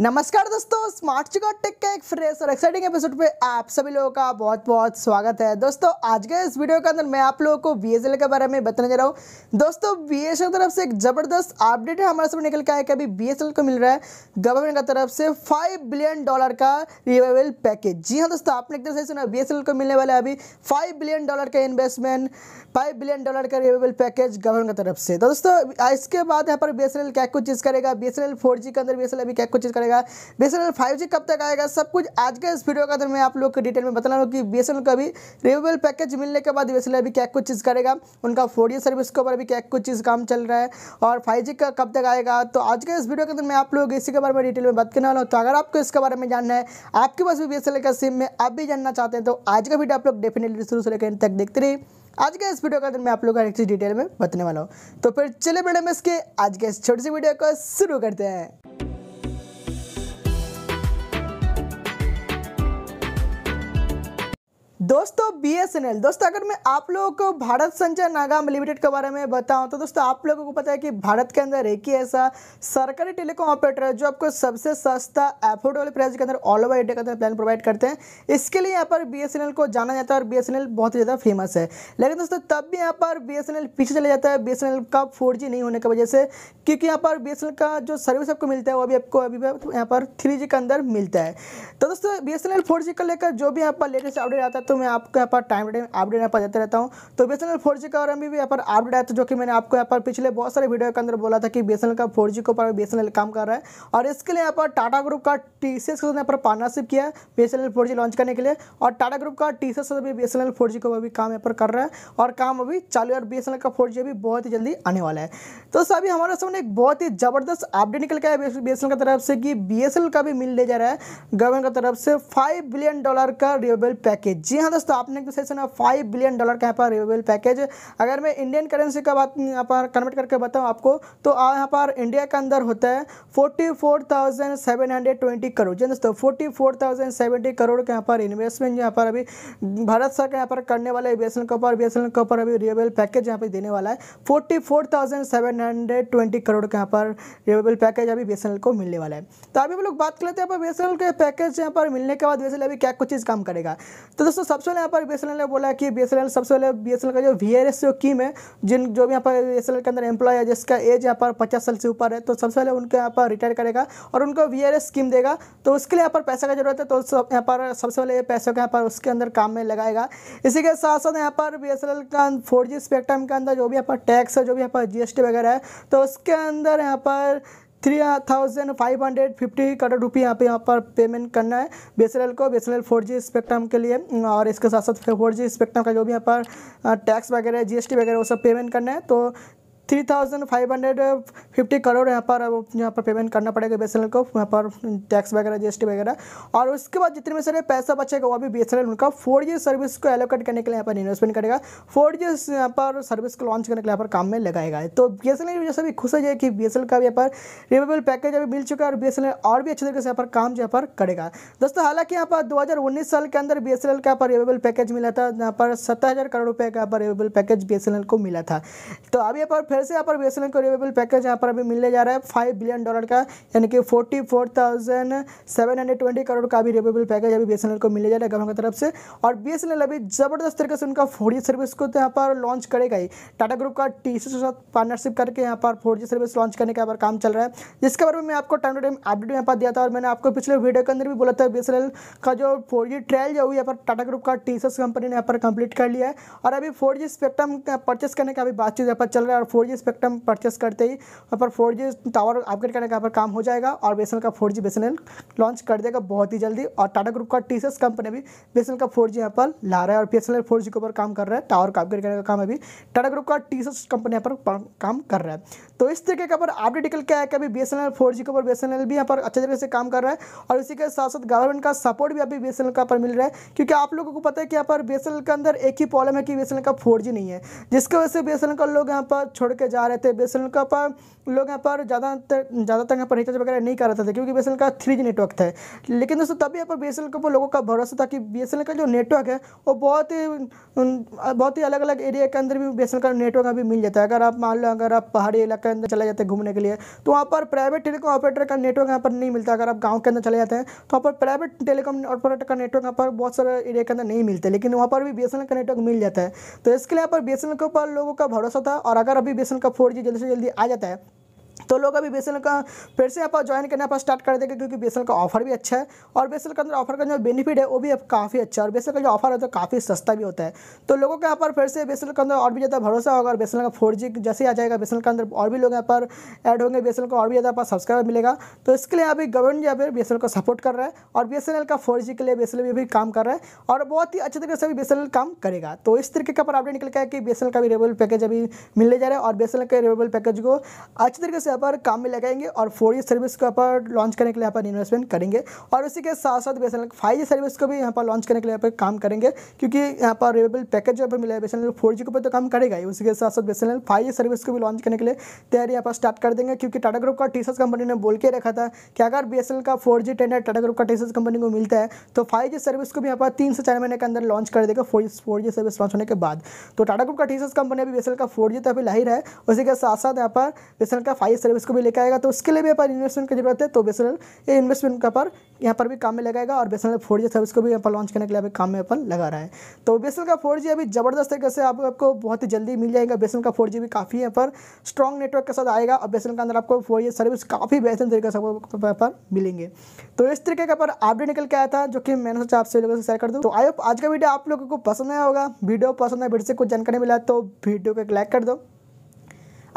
नमस्कार दोस्तों smart चिकॉट take के एक फ्रेश और एक्साइटिंग एपिसोड पे आप सभी लोगों का बहुत बहुत स्वागत है दोस्तों आज के इस वीडियो के अंदर मैं आप लोगों को बी के बारे में बताने जा रहा हूँ दोस्तों बी की तरफ से एक ज़बरदस्त अपडेट है हमारे सामने निकल के आया कि अभी बी को मिल रहा है गवर्नमेंट की तरफ से फाइव बिलियन डॉलर का रिवाइवल पैकेज जी हाँ दोस्तों आपने तरह से सुना बी को मिलने वाला है अभी फाइव बिलियन डॉलर का इन्वेस्टमेंट फाइव बिलियन डॉलर का रिवाइवल पैकेज गवर्नमेंट की तरफ से तो दोस्तों इसके बाद यहाँ पर बी क्या कुछ चीज़ करेगा बी एस के अंदर बी अभी क्या कुछ चीज़ करेगा बी एस एन कब तक आएगा सब कुछ आज के इस वीडियो का तो मैं आप लोग को डिटेल में बता रहा हूँ कि बी का भी रिव्यूबल पैकेज मिलने के बाद बी अभी क्या कुछ चीज़ करेगा उनका फोर सर्विस के ऊपर अभी क्या कुछ चीज़ काम चल रहा है और फाइव का कब तक आएगा तो आज के इस वीडियो के अंदर मैं आप लोग इसी के बारे में डिटेल में बात करने वाला हूँ तो अगर आपको इसके बारे में जानना है आपके पास भी बी का सिम में आप भी जानना चाहते हैं तो आज का वीडियो आप लोग डेफिनेटली शुरू से लेकर तक देखते रहिए आज के इस वीडियो का दिन मैं आप लोगों का चीज़ डिटेल में बताने वाला हूँ तो फिर चले बड़े में इसके आज के इस छोटी सी वीडियो को शुरू करते हैं दोस्तों बी एस एन एल दोस्तों अगर मैं आप लोगों को भारत संचार नागाम लिमिटेड के बारे में बताऊं तो दोस्तों आप लोगों को पता है कि भारत के अंदर एक ही ऐसा सरकारी टेलीकॉम ऑपरेटर है जो आपको सबसे सस्ता एफोर्डेबल प्राइस के अंदर ऑल ओवर इंडिया के अंदर प्लान प्रोवाइड करते हैं इसके लिए यहाँ पर बी एस एन एल को जाना जाता है और बी एस एन एल बहुत ही ज़्यादा फेमस है लेकिन दोस्तों तब भी यहाँ पर बी एस एन एल पीछे चले जाता है बी एस एन एल का फोर जी नहीं होने की वजह से क्योंकि यहाँ पर बी एस एन एल का जो सर्विस आपको मिलता है वो भी आपको अभी यहाँ पर थ्री जी के अंदर मिलता है तो दोस्तों B S N L four G को लेकर जो भी यहाँ पर लेटेस्ट अपडेट आता है तो मैं आपको यहाँ पर टाइम टाइम अपडेट यहाँ पर देते रहता हूँ तो B S N L four G का और अभी भी यहाँ पर अपडेट आया था जो कि मैंने आपको यहाँ पर पिछले बहुत सारे वीडियो के अंदर बोला था कि बी एस एन एल का फोर जी के ऊपर बी एस एन एल काम कर रहा है और इसके लिए यहाँ पर टाटा ग्रुप का टी सी एस यहाँ पर पार्टनरशिप किया है B S N L four G launch करने के लिए और टाटा ग्रुप का टी सी एस अभी B S N L four के ऊपर अभी काम यहाँ पर कर रहा है और काम अभी चालू और बी एस एन एल का फोर जी अभी बहुत ही जल्दी आने वाला है तो सर अभी हमारे सामने एक बहुत ही ज़बरदस्त अपडेट निकल गया है बी एस एन एल की तरफ से कि बी एस एन एल का भी मिल ले जा रहा है गवर्नमेंट की तरफ से फाइव बिलियन डॉलर का रिवेबल पैकेज जी हाँ, हैं दोस्तों तो आपने एक सेशन में फाइव बिलियन डॉलर का यहाँ पर रिवेबल पैकेज अगर मैं इंडियन करेंसी का बात यहाँ पर कन्वर्ट करके बताऊँ आपको तो यहाँ पर इंडिया के अंदर होता है forty four thousand seven hundred twenty crore जी दोस्तों forty four thousand seventy crore के यहाँ पर इन्वेस्टमेंट यहाँ पर अभी भारत सरकार यहाँ पर करने वाला है बी के ऊपर बी के ऊपर अभी रिवेबल पैकेज यहाँ पर देने वाला है forty four thousand seven hundred twenty crore के यहाँ पर रिवेबल पैकेज अभी बी को मिलने वाला है तो अभी हम लोग बात कर लेते हैं बी एस के पैकेज यहाँ पर मिलने के बाद बी अभी क्या कुछ चीज़ काम करेगा तो दोस्तों सबसे पहले यहाँ पर बी ने बोला कि बी सबसे पहले बी का जो वी जो कीम है जिन जो भी यहाँ पर बी के अंदर एम्प्लॉय है जिसका एज यहाँ पर पचास साल से ऊपर है तो सबसे पहले उनके यहाँ पर रिटायर करेगा और उनको वी स्कीम देगा तो उसके लिए यहाँ पर पैसा का जरूरत है तो सब यहाँ पर सबसे पहले पैसों का यहाँ पर उसके अंदर काम में लगाएगा इसी के साथ साथ यहाँ पर बी का फोर जी स्पेक्ट्रम के अंदर जो भी यहाँ पर टैक्स है जो भी यहाँ पर जी वगैरह है तो उसके अंदर यहाँ पर three thousand five hundred fifty crore रुपये यहाँ पे यहाँ पर पेमेंट करना है बी को B S four G spectrum के लिए और इसके साथ साथ फोर जी स्पेक्ट्रम का जो भी यहाँ पर टैक्स वगैरह जी एस टी वगैरह वो सब पेमेंट करना है तो three thousand five hundred fifty crore यहाँ पर यहाँ पर पेमेंट करना पड़ेगा बी को यहाँ पर टैक्स वगैरह जी वगैरह और उसके बाद जितने में सारे पैसा बचेगा वो भी बी उनका फोर जी सर्विस को एलोकेट करने के लिए यहाँ पर इन्वेस्टमेंट करेगा फोर जी यहाँ पर सर्विस को लॉन्च करने के लिए यहाँ पर काम में लगाएगा तो बी एस एल जैसे भी खुश हो जाए कि बी का भी यहाँ पर रिवेबल पैकेज अभी मिल चुका है और बी और भी अच्छे तरीके से यहाँ पर काम यहाँ पर करेगा दोस्तों हालांकि यहाँ पर दो साल के अंदर बी का यहाँ पर रिवेबल पैकेज मिला था यहाँ पर सत्तर करोड़ रुपये का यहाँ पर रिवेबल पैकेज बी को मिला था तो अभी यहाँ पर फिर से यहाँ पर बी एस एल पैकेज यहाँ पर अभी मिलने जा रहा है फाइव बिलियन डॉलर का यानी कि forty four thousand seven hundred twenty crore का भी रिवेबल पैकेज अभी बी एस एन एल को मिलने जा रहा है गवर्नमेंट की तरफ से और बी एस एन एल अभी ज़बरदस्त तरीके से उनका फोर जी सर्विस को तो यहाँ पर लॉन्च करेगा ही टाटा ग्रुप का टी सी के साथ पार्टनरशिप करके यहाँ पर फोर जी सर्विस लॉन्च करने का यहाँ पर काम चल रहा है जिसके बारे में मैं आपको टाइम टू टाइम अपडेट यहाँ पर दिया था और मैंने आपको पिछले वीडियो के अंदर भी बोला था बी एस एन एल का जो फोर जी ट्रायल जो हुई यहाँ पर टाटा ग्रुप का टी कंपनी ने यहाँ पर कंप्लीट कर लिया है और अभी फोर जी स्पेक्ट्रम परचेस करने का अभी बातचीत यहाँ पर चल रहा है और फोर जी स्पेक्ट्रम परचेस करते ही वहाँ पर फोर जी टावर अपग्रेड करने का पर काम हो जाएगा और बी का फोर जी लॉन्च कर देगा बहुत ही जल्दी और टाटा ग्रुप का टी कंपनी भी बी का फोर जी पर ला रहा है और बी एस के ऊपर काम कर रहा है टावर का अपग्रेड करने का काम अभी टाटा ग्रुप का टी कंपनी यहाँ पर काम कर रहा है तो इस तरीके का पर अपडेट निकल के आया कि अभी बी एस के ऊपर बी भी यहाँ पर अच्छे तरीके से काम कर रहा है और इसी के साथ साथ गवर्नमेंट का सपोर्ट भी अभी बी का पर मिल रहा है क्योंकि आप लोगों को पता है कि यहाँ पर बी के अंदर एक ही प्रॉब्लम है कि बी का फोर नहीं है जिसकी वजह से बी का लोग यहाँ पर छोड़ करके जा रहे थे बी का पर लोग यहाँ पर ज़्यादातर ज़्यादातर यहाँ पर रिचार्ज वगैरह नहीं रहे थे क्योंकि बी का थ्री नेटवर्क था लेकिन दोस्तों तभी यहाँ पर बी के ऊपर लोगों का भरोसा था कि बी का जो नेटवर्क है वो बहुत ही बहुत ही अलग अलग एरिया के अंदर भी बी का नेटवर्क अभी मिल जाता है अगर आप मान लो अगर आप पहाड़ी इलाके के अंदर चले जाते हैं घूमने के लिए तो वहाँ पर प्राइवेट टेलीकॉम ऑपरेटर का नेटवर्क यहाँ पर नहीं मिलता अगर आप गाँव के अंदर चले जाते हैं तो वहाँ पर प्राइवेट टेलीकॉम ऑपरेटर का नेटवर्क यहाँ पर बहुत सारे एरिया के अंदर नहीं मिलते लेकिन वहाँ पर भी बी का नेटवर्क मिल जाता है तो इसके लिए यहाँ पर बी के ऊपर लोगों का भरोसा था और अगर अभी बी जनरेशन का फोर जल्दी से जल्दी आ जाता है तो लोग अभी बेसल का फिर से आप ज्वाइन करने पर स्टार्ट कर देंगे क्योंकि बेसल का ऑफर भी अच्छा है और बेसल के अंदर ऑफर का जो बेनिफिट है वो भी काफ़ी अच्छा है और बेसल का जो ऑफर है तो काफ़ी सस्ता भी होता है तो लोगों के यहाँ पर फिर से बेसल के अंदर और भी ज़्यादा भरोसा होगा और बेसल का फोर जैसे ही आ जाएगा बेसल के अंदर और भी लोग यहाँ पर एड होंगे बेसल को और भी ज़्यादा सब्सक्राइबर मिलेगा तो इसके लिए अभी गवर्नमेंट यहाँ पर बी को सपोर्ट कर रहा है और बी का फोर के लिए बी भी, भी काम कर रहा है और बहुत ही अच्छे तरीके से अभी बी काम करेगा तो इस तरीके का पर अपडेट निकल गया कि बी का भी रेबल पैकेज अभी मिलने जा रहा है और बी के रेबल पैकेज को अच्छे तरीके से से यहाँ पर काम में लगाएंगे और फोर जी सर्विस को यहाँ पर लॉन्च करने के लिए यहाँ पर इन्वेस्टमेंट करेंगे और इसी के साथ साथ बेसन फाइव जी सर्विस को भी यहाँ पर लॉन्च करने के लिए यहाँ पर काम करेंगे क्योंकि यहाँ पर रिवेबल पैकेज जो पर मिला है बेसन फोर जी के ऊपर तो काम करेगा ही के साथ साथ बेसन फाइव सर्विस को भी लॉन्च करने के लिए तैयारी यहाँ पर स्टार्ट कर देंगे क्योंकि टाटा ग्रुप का टी कंपनी ने बोल के रखा था कि अगर बी का four G tender Tata group का टी कंपनी को मिलता है तो फाइव जी सर्विस को भी यहाँ पर तीन से चार महीने के अंदर लॉन्च कर देगा four four G service launch होने के बाद तो टाटा ग्रुप का टी कंपनी अभी बी का फोर जी तो अभी रहा है उसी के साथ साथ यहाँ पर बी का फाइव सर्विस को भी लेकर आएगा तो उसके लिए भी अपन इन्वेस्टमेंट की जरूरत है तो बेसनल ये इन्वेस्टमेंट का पर यहाँ पर भी काम में लगाएगा और बेसनल फोर जी सर्विस को भी यहाँ पर लॉन्च करने के लिए अभी काम में अपन लगा रहा है तो बेसरल का फोर अभी ज़बरदस्त तरीके से आपको बहुत ही जल्दी मिल जाएगा बेसरल का फोर भी काफ़ी यहाँ पर स्ट्रॉन्ग नेटवर्क के साथ आएगा और बेसरल के अंदर आपको फोर सर्विस काफ़ी बेहतरीन तरीके से पर मिलेंगे तो इस तरीके का पर अपडेट निकल के आया था जो कि मैंने सोचा आपसे लोगों से शेयर कर दूँ तो आई आज का वीडियो आप लोगों को पसंद आया होगा वीडियो पसंद है वीडियो से कुछ जानकारी मिला तो वीडियो को एक लाइक कर दो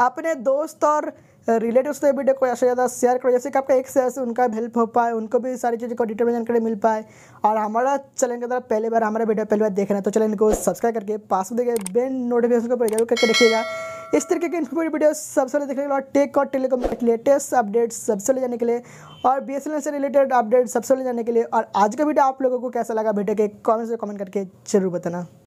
अपने दोस्त और रिलेटिव्स से भी को ऐसे ज़्यादा शेयर करो जैसे कि आपका एक शेयर से उनका हेल्प हो पाए उनको भी सारी चीज़ों को डिटेल में जानकारी मिल पाए और हमारा चैनल के द्वारा पहली बार हमारा वीडियो पहली बार देख रहे हैं तो चैनल को सब्सक्राइब करके पास देखिए बेल नोटिफिकेशन को जरूर करके देखिएगा इस तरीके की इन्फॉर्मेटिव वीडियो सबसे पहले देखने के लिए और टेक और टेलीकॉम के लेटेस्ट अपडेट्स सबसे ले जाने के लिए और बी से रिलेटेड अपडेट सबसे ले जाने के लिए और आज का वीडियो आप लोगों को कैसा लगा वीडियो के कॉमेंट से कॉमेंट करके जरूर बताना